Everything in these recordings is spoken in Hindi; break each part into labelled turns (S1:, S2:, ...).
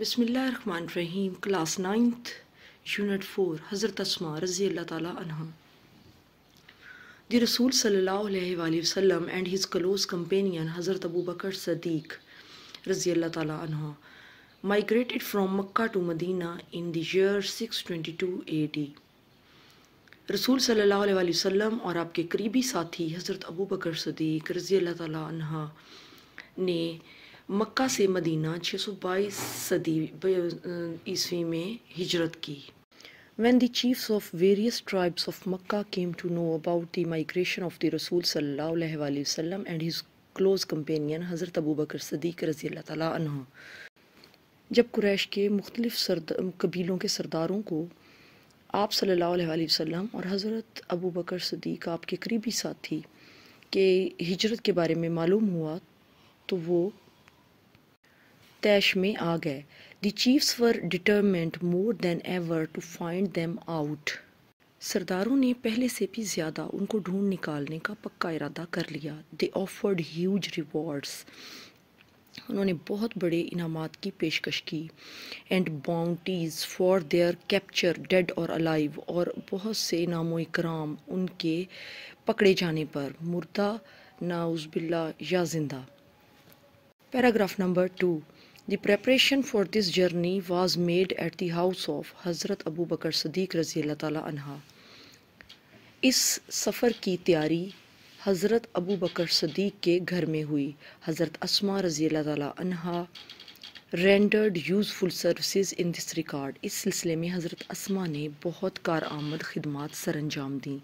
S1: बसमीम क्लास नाइन्थ यूनिट फ़ोर हज़रत असमा रज़ी अल्लाह ताली द रसूल सल्लल्लाहु वसल्लम एंड हिज क्लोज कम्पेनियन हज़रत अबू बकर सदीक रज़ी अल्लाह ताली migrated from Mecca to Medina in the six twenty two A D रसूल सल्ला वसम और आपके करीबी साथी हज़रत अबू बकर सदीक रज़ी अल्लाह ताली ने मक्का से मदीना 622 सदी ईस्वी में हिजरत की when the chiefs of various tribes of Mecca came to know about the migration of the रसूल सल्लल्लाहु एंड हिज क्लोज कंपेनियन हज़रत अबू बकर सदीक रजी अल्लाह जब कुरैश के मुख्तलिफ कबीलों के सरदारों को आप सल्ला वसम और हज़रत अबू बकर सदीक आपके करीबी साथी के हिजरत के बारे में मालूम हुआ तो वो तैश में आ गए the chiefs were determined more than ever to find them out सरदारों ने पहले से भी ज़्यादा उनको ढूंढ निकालने का पक्का इरादा कर लिया दे ऑफर्ड ह्यूज रिवॉर्ड्स उन्होंने बहुत बड़े इनाम की पेशकश की and bounties for their capture dead or alive और बहुत से इनाम इकराम उनके पकड़े जाने पर मुर्दा बिल्ला या जिंदा paragraph number two The preparation for this journey was made at the house of Hazrat Abu Bakr Siddiq रजी अल्लाह अनहा इस सफ़र की तैयारी हज़रत अबू बकर सदीक़ के घर में हुई हज़रत असमा रज़ी अल्लाह अनहा rendered useful services in this regard इस सिलसिले में हज़रत असमा ने बहुत कार आमद खदमात सर अंजाम दी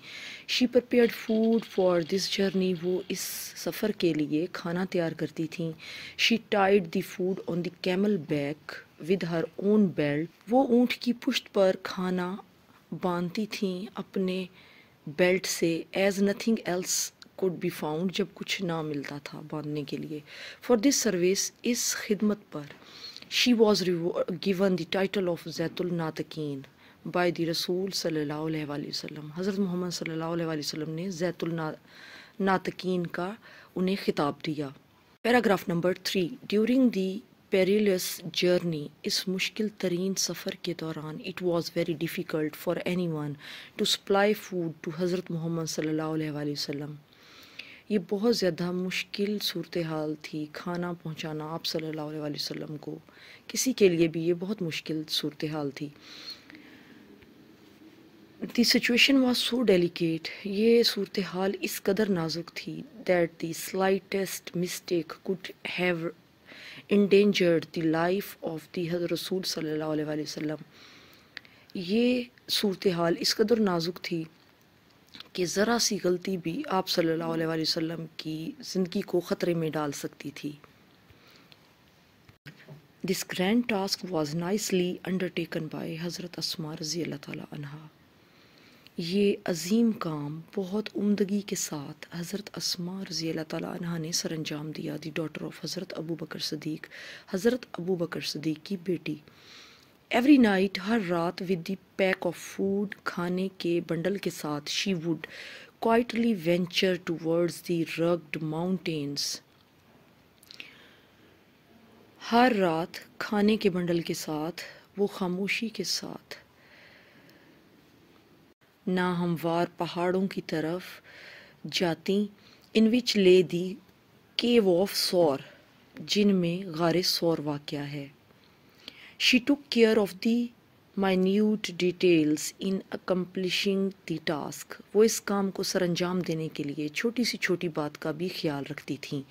S1: she prepared food for this journey वो इस सफ़र के लिए खाना तैयार करती थी she tied the food on the camel back with her own belt वो ऊँट की पुश्त पर खाना बांधती थी अपने बेल्ट से as nothing else could be found जब कुछ ना मिलता था बांधने के लिए फॉर दिस सर्विस इस खिदमत पर she was given the title of जैतुल नातकीन बाय द रसूल सल्लल्लाहु अलैहि वसल्लम हज़रत मोहम्मद सल्लल्लाहु अलैहि वसल्लम ने जैतुल नातकीन का उन्हें खिताब दिया paragraph number three during the perilous journey इस मुश्किल तरीन सफ़र के दौरान it was very difficult for anyone to supply food to Hazrat Muhammad अलैहि वसम ये बहुत ज़्यादा मुश्किल सूरत हाल थी खाना पहुँचाना आप सल्ला वसम को किसी के लिए भी ये बहुत मुश्किल सूरत हाल थी the situation was so delicate ये सूरत हाल इस कदर नाजुक थी that the slightest mistake could have endangered the life of हजर रसूल सल्ला वसम ये सूरत हाल इस कदर नाजुक थी कि ज़रा सी गलती भी आप सल्लल्लाहु अलैहि वसल्लम की ज़िंदगी को ख़तरे में डाल सकती थी this grand task was nicely undertaken by Hazrat Asma रज़ी अल्लाह ये अजीम काम बहुत उमदगी के साथ हज़रत असमा रज़ी अल्लाह ने सर अंजाम दिया दी डॉटर ऑफ हज़रत अबू बकर सदीक हज़रत अबू बकर सदीक की बेटी एवरी नाइट हर रात with the pack of food खाने के बंडल के साथ she would quietly venture towards the rugged mountains हर रात खाने के बंडल के साथ वो खामोशी के साथ ना हमवार पहाड़ों की तरफ जाती इन विच ले दी केव ऑफ सौर जिनमें गार सौर वाक़ है She took care of the minute details in accomplishing the task वो इस काम को सर अंजाम देने के लिए छोटी सी छोटी बात का भी ख्याल रखती थी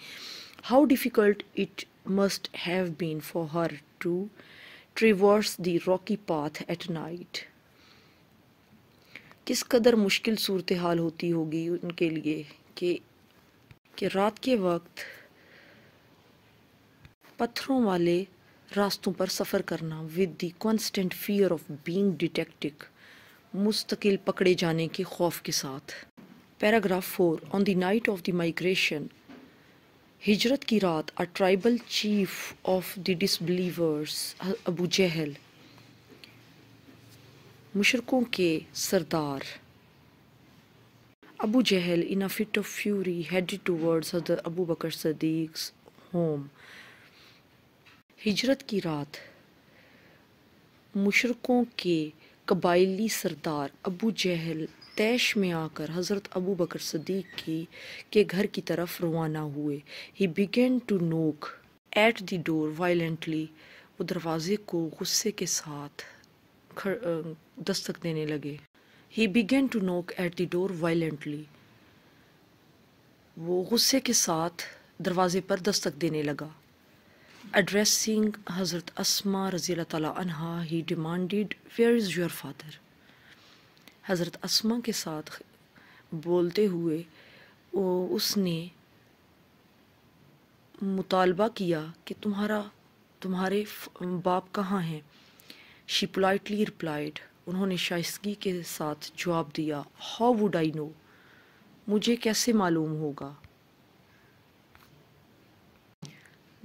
S1: how difficult it must have been for her to traverse the rocky path at night किस कदर मुश्किल सूरत हाल होती होगी उनके लिए कि, कि रात के वक्त पत्थरों वाले रास्तों पर सफ़र करना with the constant fear of being detected मुस्तकिल पकड़े जाने के खौफ के साथ paragraph four on the night of the migration हिजरत की रात a tribal chief of the disbelievers Abu Jahl मुशरकों के सरदार Abu Jahl in a fit of fury headed towards Abu Bakr Siddique home हिजरत की रात मुशरकों के कबाइली सरदार अबू जहल तैश में आकर हज़रत अबू बकर सदीक की के घर की तरफ रवाना हुए he began to knock at the door violently वो दरवाज़े को गुस्से के साथ खर, दस्तक देने लगे he began to knock at the door violently वो गुस्से के साथ दरवाज़े पर दस्तक देने लगा Addressing Hazrat Asma anha, he demanded, Where is your father? हज़रत असमा के साथ बोलते हुए वो उसने मुतालबा किया कि तुम्हारा तुम्हारे बाप कहाँ हैं शी पोलाइटली रिप्लाइड उन्होंने शाइस्तगी के साथ जवाब दिया हाउ वुड आई नो मुझे कैसे मालूम होगा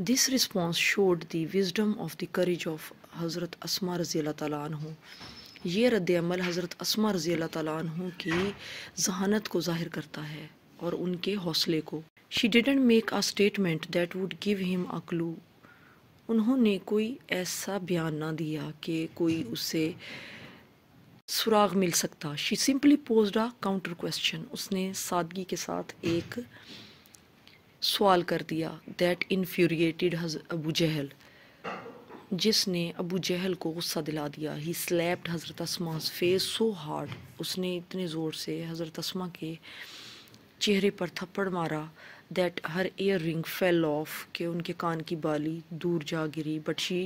S1: This response showed the wisdom of the courage of Hazrat Asma Razila Talanhu. ये रद्द अमल हज़रत असमा रज़ी तु की जहानत को ज़ाहिर करता है और उनके हौसले को she didn't make a statement that would give him a clue उन्होंने कोई ऐसा बयान ना दिया कि कोई उससे सुराग मिल सकता she simply posed a counter question उसने सादगी के साथ एक सवाल कर दिया दैट इन्फ्यूरिएटेड अबू जहल जिसने अबू जहल को गुस्सा दिला दिया ही स्लैप्ड हज़रत असमास फेस सो हार्ड उसने इतने ज़ोर से हज़रत असमा के चेहरे पर थप्पड़ मारा that her earring fell off के उनके कान की बाली दूर जा गिरी but she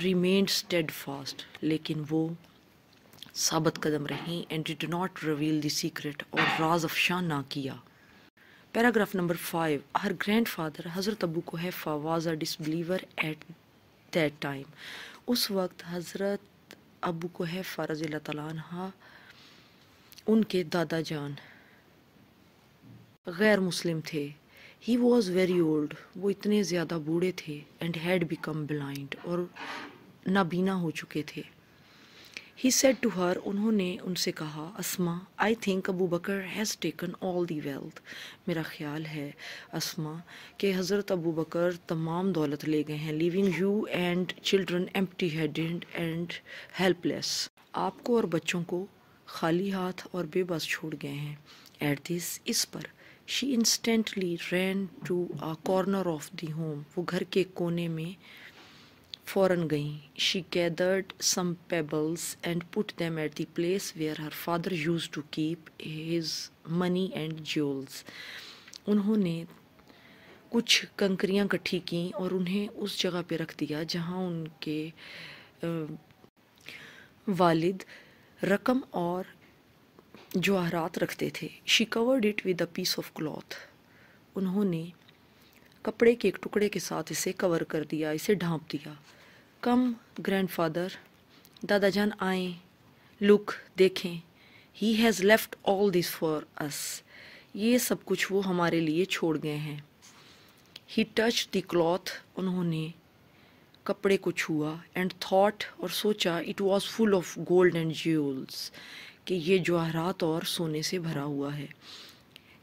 S1: remained steadfast लेकिन वो साबित कदम रहीं and did not reveal the secret और राज अफशा ना किया paragraph number five her grandfather Hazrat Abu को हैफ़ा was a disbeliever at that time उस वक्त हज़रत अबू को हैफ़ा रज़ी तला उनके दादा जान गैर मुस्लिम थे ही वॉज़ वेरी ओल्ड वो इतने ज़्यादा बूढ़े थे एंड हैड बिकम ब्लाइंड और नाबीना हो चुके थे ही सेट टू हर उन्होंने उनसे कहा Asma I think Abu Bakr has taken all the wealth मेरा ख्याल है असमा कि हज़रत अबू बकर तमाम दौलत ले गए हैं leaving you and children empty handed and helpless आपको और बच्चों को खाली हाथ और बेबस छोड़ गए हैं एट दिस इस पर she instantly ran to a corner of the home वो घर के कोने में फौरन गई she gathered some pebbles and put them at the place where her father used to keep his money and jewels उन्होंने कुछ कंकरियाँ इकट्ठी की और उन्हें उस जगह पे रख दिया जहाँ उनके वालिद रकम और जवाहरात रखते थे she covered it with a piece of cloth उन्होंने कपड़े के एक टुकड़े के साथ इसे कवर कर दिया इसे ढांप दिया कम ग्रैंडफादर जान आए लुक देखें he has left all this for us ये सब कुछ वो हमारे लिए छोड़ गए हैं ही टच द क्लॉथ उन्होंने कपड़े को छुआ एंड थाट और सोचा it was full of gold and jewels कि ये जवाहरात और सोने से भरा हुआ है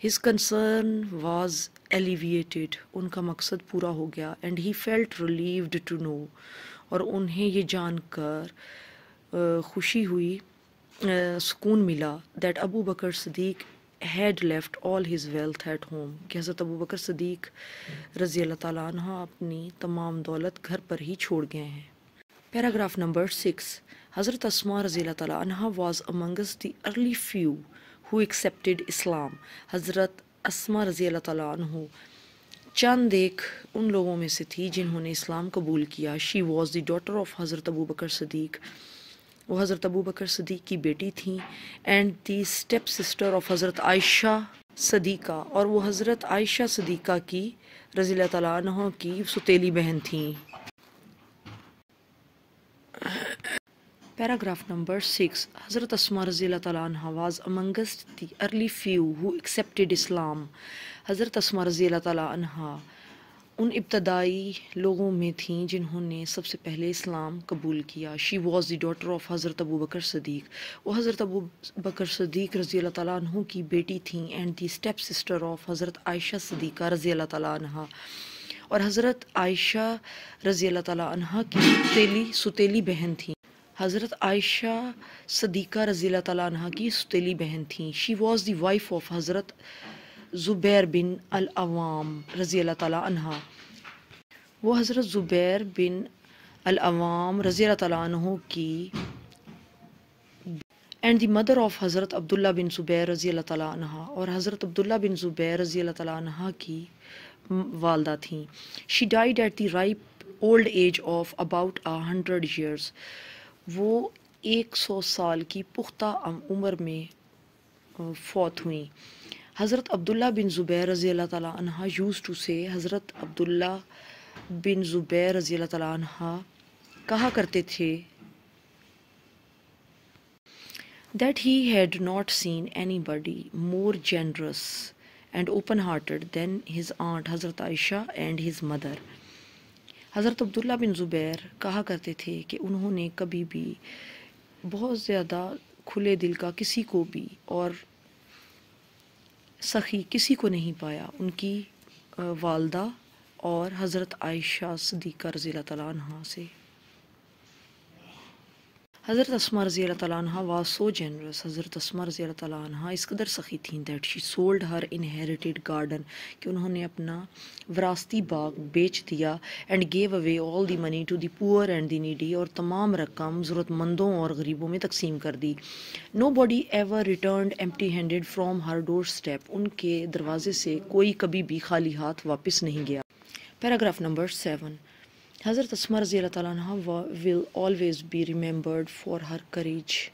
S1: हिज कंसर्न वॉज एलिविएटेड उनका मकसद पूरा हो गया and he felt relieved to know और उन्हें ये जानकर खुशी हुई सुकून मिला that Abu Bakr Siddique had left all his wealth at home कि हज़रत अबू बकर सदीक रज़ी अल्लाह ताली अपनी तमाम दौलत घर पर ही छोड़ गए हैं पैराग्राफ नंबर सिक्स हज़रत असमा रज़ी तह was amongst the early few who accepted Islam Hazrat Asma रज़ी तह चंद एक उन लोगों में से थी जिन्होंने इस्लाम कबूल किया she was the daughter of Hazrat Abu बकर सदीक वो हज़रत अबू बकर सदीक की बेटी थी and the stepsister of Hazrat Aisha सदीका और वो हज़रत आयशा सदीका की रज़ी तह की सुतीली बहन थी पैराग्राफ नंबर सिक्स हज़रत असमा रज़ी तह was amongst the early few who accepted Islam Hazrat Asma रज़ी तहा उन इब्तदाई लोगों में थीं जिन्होंने सबसे पहले इस्लाम कबूल किया she was the daughter of Hazrat Abu बकर सदीक वो हज़रत अबू बकर सदीक रज़ी तह की बेटी थीं and the stepsister of Hazrat Aisha Sadiqa रज़ी तह और हज़रत आयशा रज़ी तह की सुतीली सुतीली बहन थी हज़रत आयशा सदीक़ा रज़ी तह की सुतीली बहन थी she was the wife of Hazrat Zubair बिन अलवाम रज़ी अल्लाह तह वो हज़रत ज़ुबैर बिन अलवाम रज़ी तु की एंड दी मदर ऑफ़ हज़रत अब्दुल्ला बिन ज़ुबैर रज़ी अल्लाह और हज़रत अब्दुल्ला बिन ज़ुबैर रज़ी अल्लाह की वालदा थी she died at the ripe old age of about a hundred years वो एक सौ साल की पुख्ता उम्र में फौत हुई हज़रत अब्दुल्ला बिन ज़ुबैर रज़ी अल्लाह तला यूज़ टू से हज़रत अब्दुल्ला बिन ज़ुबैर रज़ी अल्लाह तला कहा करते थे he had not seen anybody more generous and open hearted than his aunt Hazrat Aisha and his mother हज़रत अब्दुल्ला बिन ज़ुबैर कहा करते थे कि उन्होंने कभी भी बहुत ज़्यादा खुले दिल का किसी को भी और सखी किसी को नहीं पाया उनकी वालदा और हज़रत आयशा सदीक़ा रज़ी तला से हज़रत असमा रज़ी तला वा सो जनरस हज़रत असमा रज़ी तला इस कदर सखी थी that she sold her inherited garden कि उन्होंने अपना वरासती बाग बेच दिया and gave away all the money to the poor and the needy और तमाम रकम ज़रूरतमंदों और गरीबों में तकसीम कर दी nobody ever returned empty handed from her doorstep उनके दरवाजे से कोई कभी भी खाली हाथ वापस नहीं गया paragraph number seven Hazrat Asma will always be remembered for her courage.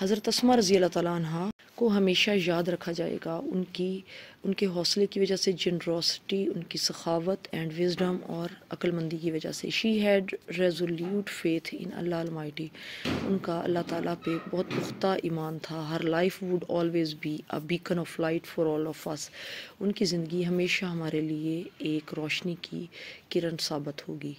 S1: Hazrat Asma को हमेशा याद रखा जाएगा उनकी उनके हौसले की वजह से जनरोसिटी उनकी सखावत एंड विजडम और अक्लमंदी की वजह से she had resolute faith in Allah mighty उनका अल्लाह ताला पे बहुत पुख्ता ईमान था her life would always be a beacon of light for all of us उनकी ज़िंदगी हमेशा हमारे लिए एक रोशनी की किरण साबित होगी